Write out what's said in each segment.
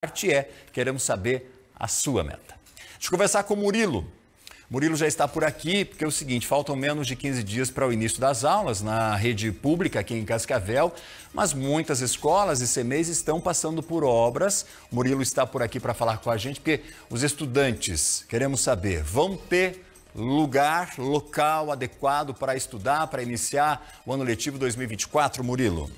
parte é, queremos saber a sua meta. Deixa eu conversar com o Murilo. Murilo já está por aqui, porque é o seguinte, faltam menos de 15 dias para o início das aulas na rede pública aqui em Cascavel, mas muitas escolas e CMEs estão passando por obras. Murilo está por aqui para falar com a gente, porque os estudantes, queremos saber, vão ter lugar, local adequado para estudar, para iniciar o ano letivo 2024, Murilo?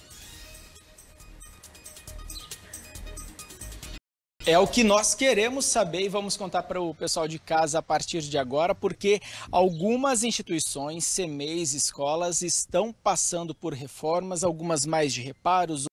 É o que nós queremos saber e vamos contar para o pessoal de casa a partir de agora, porque algumas instituições, CMEs, escolas estão passando por reformas, algumas mais de reparos,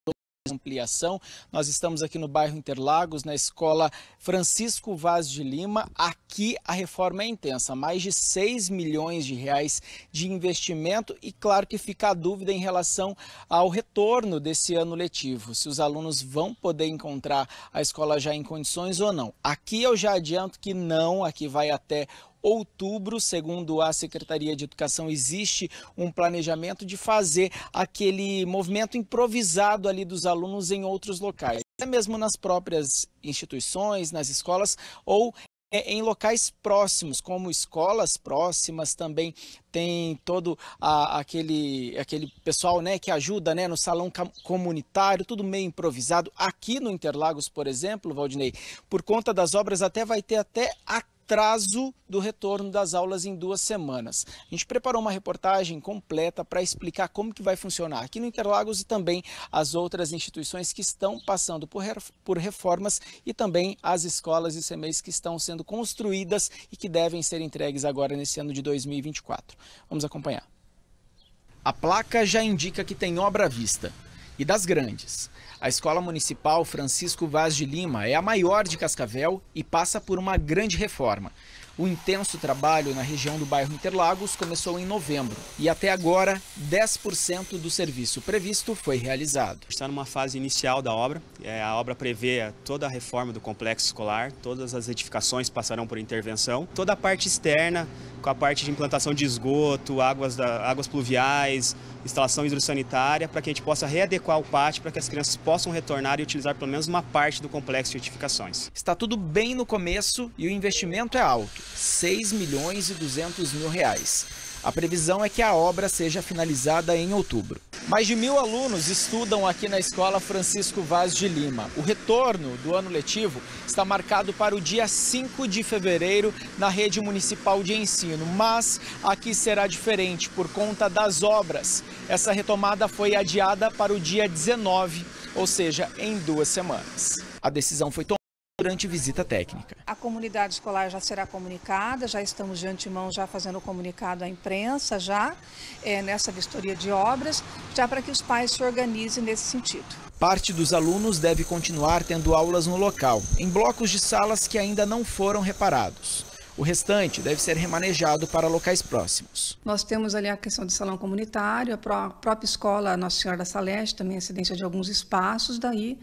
ampliação. Nós estamos aqui no bairro Interlagos, na escola Francisco Vaz de Lima. Aqui a reforma é intensa, mais de 6 milhões de reais de investimento e claro que fica a dúvida em relação ao retorno desse ano letivo, se os alunos vão poder encontrar a escola já em condições ou não. Aqui eu já adianto que não, aqui vai até outubro, segundo a Secretaria de Educação, existe um planejamento de fazer aquele movimento improvisado ali dos alunos em outros locais, até mesmo nas próprias instituições, nas escolas ou é, em locais próximos, como escolas próximas, também tem todo a, aquele, aquele pessoal né, que ajuda né, no salão comunitário, tudo meio improvisado. Aqui no Interlagos, por exemplo, Valdinei, por conta das obras, até vai ter até a atraso do retorno das aulas em duas semanas. A gente preparou uma reportagem completa para explicar como que vai funcionar aqui no Interlagos e também as outras instituições que estão passando por reformas e também as escolas e CMEs que estão sendo construídas e que devem ser entregues agora nesse ano de 2024. Vamos acompanhar. A placa já indica que tem obra à vista e das grandes. A Escola Municipal Francisco Vaz de Lima é a maior de Cascavel e passa por uma grande reforma. O intenso trabalho na região do bairro Interlagos começou em novembro e até agora 10% do serviço previsto foi realizado. Está numa fase inicial da obra. É, a obra prevê toda a reforma do complexo escolar, todas as edificações passarão por intervenção, toda a parte externa com a parte de implantação de esgoto, águas, da, águas pluviais, instalação hidrossanitária, para que a gente possa readequar o pátio para que as crianças possam retornar e utilizar pelo menos uma parte do complexo de edificações. Está tudo bem no começo e o investimento é alto, 6 milhões e 200 mil reais. A previsão é que a obra seja finalizada em outubro. Mais de mil alunos estudam aqui na escola Francisco Vaz de Lima. O retorno do ano letivo está marcado para o dia 5 de fevereiro na rede municipal de ensino, mas aqui será diferente por conta das obras. Essa retomada foi adiada para o dia 19, ou seja, em duas semanas. A decisão foi tomada durante visita técnica. A comunidade escolar já será comunicada, já estamos de antemão já fazendo comunicado à imprensa, já é, nessa vistoria de obras, já para que os pais se organizem nesse sentido. Parte dos alunos deve continuar tendo aulas no local, em blocos de salas que ainda não foram reparados. O restante deve ser remanejado para locais próximos. Nós temos ali a questão do salão comunitário, a própria escola Nossa Senhora da Saleste, também a incidência de alguns espaços, daí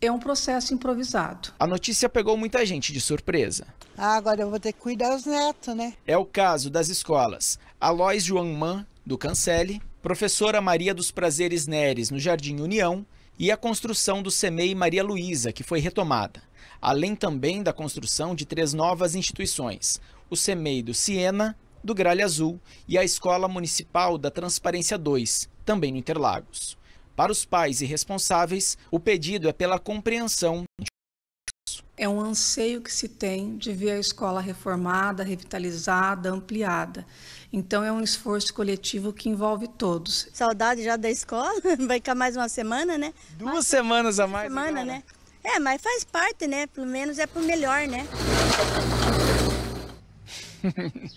é um processo improvisado. A notícia pegou muita gente de surpresa. Ah, agora eu vou ter que cuidar dos netos, né? É o caso das escolas Alois João Man, do Cancele, professora Maria dos Prazeres Neres, no Jardim União, e a construção do CEMEI Maria Luísa, que foi retomada, além também da construção de três novas instituições, o CEMEI do Siena, do Gralha Azul e a Escola Municipal da Transparência 2, também no Interlagos. Para os pais e responsáveis, o pedido é pela compreensão é um anseio que se tem de ver a escola reformada, revitalizada, ampliada. Então é um esforço coletivo que envolve todos. Saudade já da escola, vai ficar mais uma semana, né? Duas mas, semanas a mais. Semana, agora. né? É, mas faz parte, né? Pelo menos é pro melhor, né?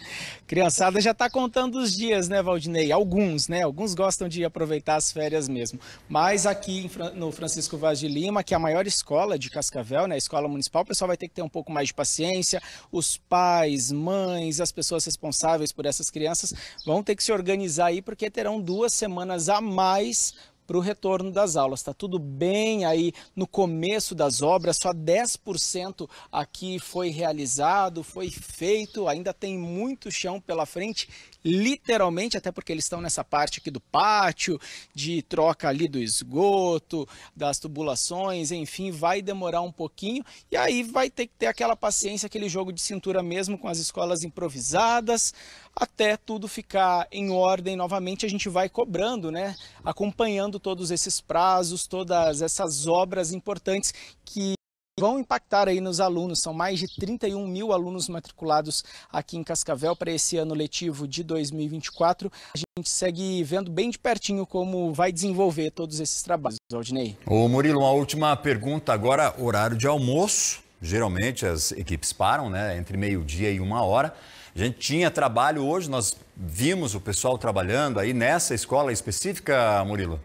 Criançada já está contando os dias, né, Valdinei? Alguns, né? Alguns gostam de aproveitar as férias mesmo. Mas aqui no Francisco Vaz de Lima, que é a maior escola de Cascavel, né, a escola municipal, o pessoal vai ter que ter um pouco mais de paciência. Os pais, mães, as pessoas responsáveis por essas crianças vão ter que se organizar aí, porque terão duas semanas a mais para o retorno das aulas. Está tudo bem aí no começo das obras, só 10% aqui foi realizado, foi feito, ainda tem muito chão pela frente, literalmente, até porque eles estão nessa parte aqui do pátio, de troca ali do esgoto, das tubulações, enfim, vai demorar um pouquinho e aí vai ter que ter aquela paciência, aquele jogo de cintura mesmo com as escolas improvisadas, até tudo ficar em ordem novamente, a gente vai cobrando, né? Acompanhando cumprindo todos esses prazos, todas essas obras importantes que vão impactar aí nos alunos. São mais de 31 mil alunos matriculados aqui em Cascavel para esse ano letivo de 2024. A gente segue vendo bem de pertinho como vai desenvolver todos esses trabalhos, Aldinei. Ô Murilo, uma última pergunta agora, horário de almoço. Geralmente as equipes param, né, entre meio-dia e uma hora. A gente tinha trabalho hoje, nós vimos o pessoal trabalhando aí nessa escola específica, Murilo?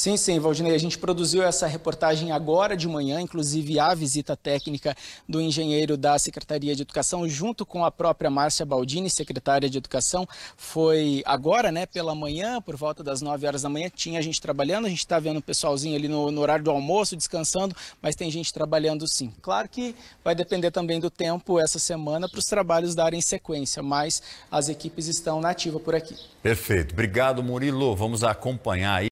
Sim, sim, Valdinei. A gente produziu essa reportagem agora de manhã, inclusive a visita técnica do engenheiro da Secretaria de Educação, junto com a própria Márcia Baldini, secretária de Educação. Foi agora, né, pela manhã, por volta das 9 horas da manhã, tinha a gente trabalhando. A gente está vendo o pessoalzinho ali no, no, horário do almoço, descansando, mas tem gente trabalhando sim. Claro que vai depender também do tempo essa semana para os trabalhos darem sequência, mas as equipes estão na ativa por aqui. Perfeito. Obrigado, Murilo. Vamos acompanhar aí.